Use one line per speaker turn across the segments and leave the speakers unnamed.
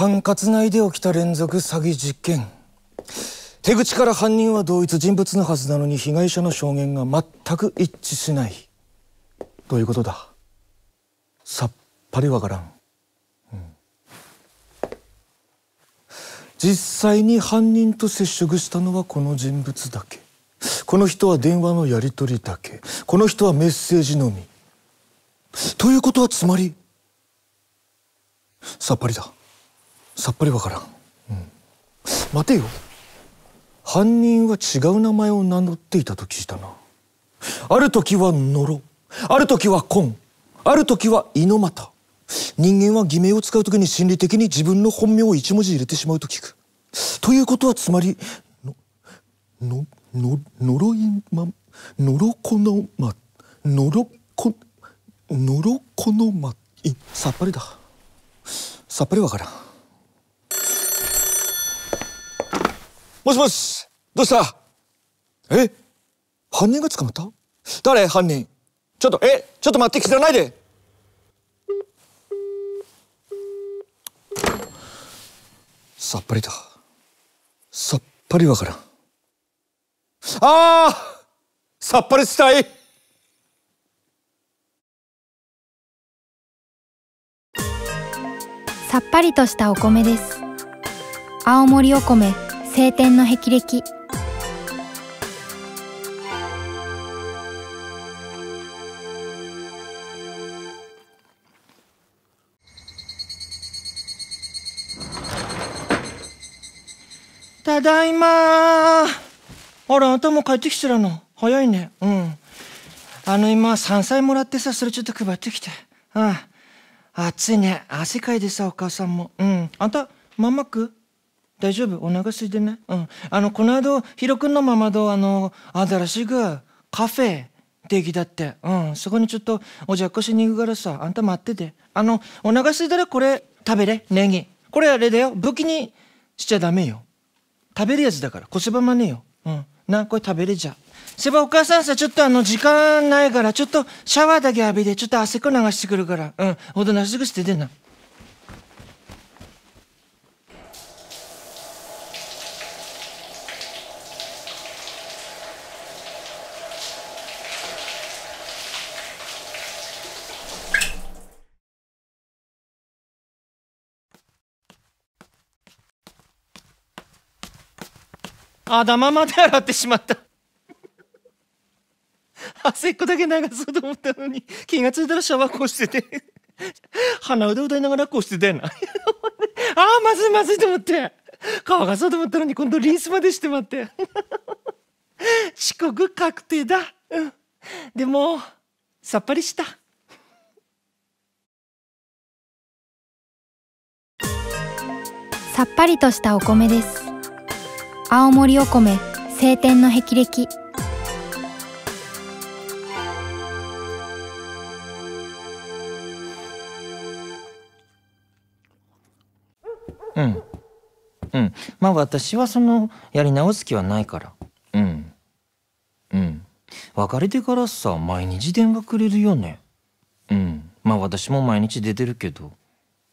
管轄内で起きた連続詐欺事件手口から犯人は同一人物のはずなのに被害者の証言が全く一致しないどういうことださっぱりわからん、うん、実際に犯人と接触したのはこの人物だけこの人は電話のやり取りだけこの人はメッセージのみということはつまりさっぱりださっぱりわからん、うん、待てよ犯人は違う名前を名乗っていたと聞いたなある時は野呂ある時はん。ある時は猪俣人間は偽名を使う時に心理的に自分の本名を一文字入れてしまうと聞くということはつまりののの呪いま呪このま呪こ呪このまいさっぱりださっぱりわからんもしもしどうしたえ犯人が捕まった誰犯人ちょっとえちょっと待って切らないでさっぱりださっぱりわからんああさっぱりしたい
さっぱりとしたお米です青森お米晴天の霹靂ただいまあら、あんたも帰ってきてるの。早いね。うん。あの、今、山菜もらってさ、それちょっと配ってきて。うん。暑いね。汗かいてさ、お母さんも。うん。あんた、まんまく大丈夫お腹すいてねうん。あの、この間、ヒロ君のママと、あの、新しくカフェできたって。うん。そこにちょっとおじゃっこしに行くからさ、あんた待ってて。あの、お腹すいたらこれ食べれ、ネギ。これあれだよ。武器にしちゃダメよ。食べるやつだから。腰ばまねえよ。うん。な、これ食べれじゃ。せばお母さんさ、ちょっとあの、時間ないから、ちょっとシャワーだけ浴びて、ちょっと汗こ流してくるから。うん。ほどなしくしててな。あだままで洗ってしまった汗っこだけ流そうと思ったのに気が付いたらシャワーこうしてて鼻う歌歌いながらこうしてたよなああまずいまずいと思って乾かそうと思ったのに今度リンスまでして待って遅刻確定だ、うん、でもさっぱりしたさっぱりとしたお米です青森お米晴天の霹靂うんうんまあ私はそのやり直す気はないからうんうん別れてからさ毎日電話くれるよねうんまあ私も毎日出てるけど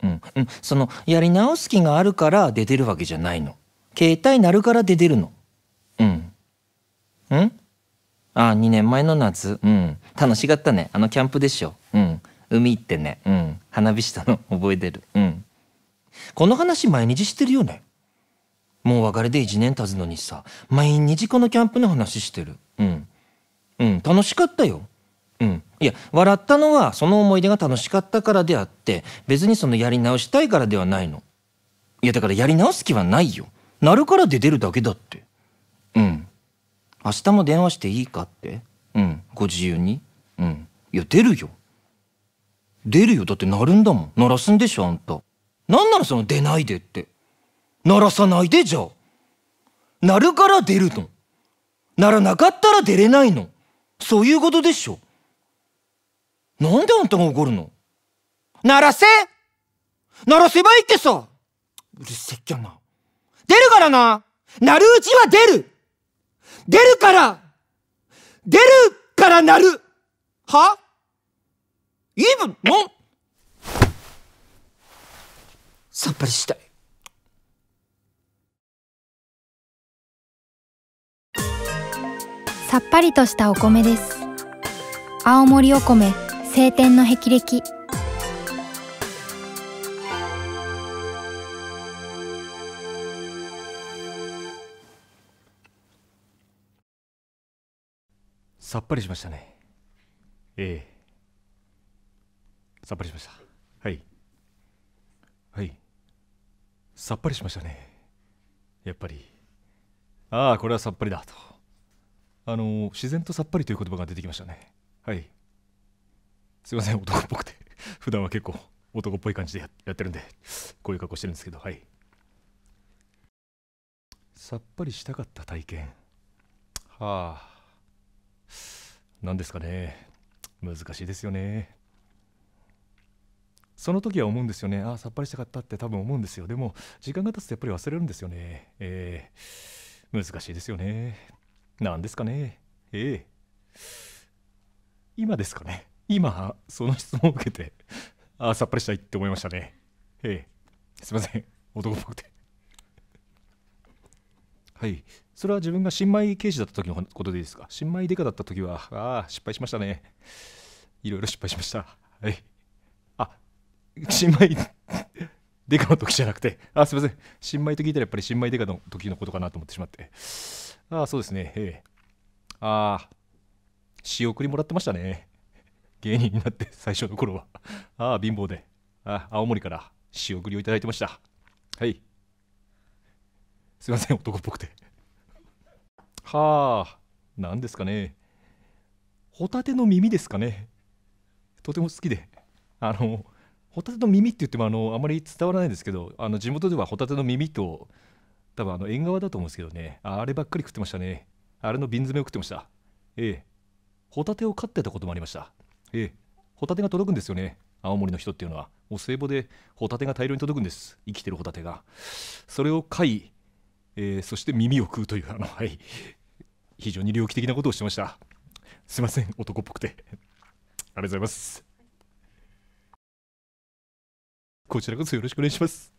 うん、うん、そのやり直す気があるから出てるわけじゃないの携帯鳴るから出てるの。うん。うんあ、2年前の夏。うん。楽しかったね。あのキャンプでしょ。うん。海行ってね。うん。花火したの 覚えてる。うん。この話毎日してるよね。もう別れで1年経つのにさ、毎日このキャンプの話してる。うん。うん、楽しかったよ。うん。いや、笑ったのはその思い出が楽しかったからであって、別にそのやり直したいからではないの。いや、だからやり直す気はないよ。鳴るから出てるだけだってうん明日も電話していいかってうんご自由にうんいや出るよ出るよだって鳴るんだもん鳴らすんでしょあんたなんならその出ないでって鳴らさないでじゃあ鳴るから出るのならなかったら出れないのそういうことでしょなんであんたが怒るの鳴らせ鳴らせばいいってさうるせっきゃな出るからななるうちは出る出るから出るからなるはイブもんさっぱりしたい。さっぱりとしたお米です。青森お米、晴天の霹靂。
さっぱりしましたねええさっぱりしましたはいはいさっぱりしましたねやっぱりああこれはさっぱりだとあの自然とさっぱりという言葉が出てきましたねはいすいません男っぽくて 普段は結構男っぽい感じでやってるんでこういう格好してるんですけどはいさっぱりしたかった体験はあ何ですかね難しいですよねその時は思うんですよねああさっぱりしたかったって多分思うんですよでも時間が経つとやっぱり忘れるんですよねえー、難しいですよね何ですかねええ今ですかね今その質問を受けてああさっぱりしたいって思いましたねええすいません男っぽくてはいそれは自分が新米刑事だった時のことでいいですか新米デカだった時は、ああ、失敗しましたね。いろいろ失敗しました。はい。あ、新米デカの時じゃなくて、あ、すいません。新米と聞いたらやっぱり新米デカの時のことかなと思ってしまって。ああ、そうですね。ええ。ああ、仕送りもらってましたね。芸人になって最初の頃は。ああ、貧乏で。あ青森から仕送りをいただいてました。はい。すいません、男っぽくて。はあ何ですかねホタテの耳ですかねとても好きであのホタテの耳って言ってもあのあまり伝わらないですけどあの地元ではホタテの耳と多分あの縁側だと思うんですけどねあればっかり食ってましたねあれの瓶詰めを食ってましたええホタテを飼ってたこともありましたええホタテが届くんですよね青森の人っていうのはお歳暮でホタテが大量に届くんです生きてるホタテがそれを飼いえー、そして耳を食うというあの、はい、非常に猟奇的なことをしましたすいません男っぽくてありがとうございますこちらこそよろしくお願いします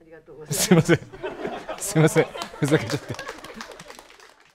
ありがとうございますすいませんすいませんふざけちゃって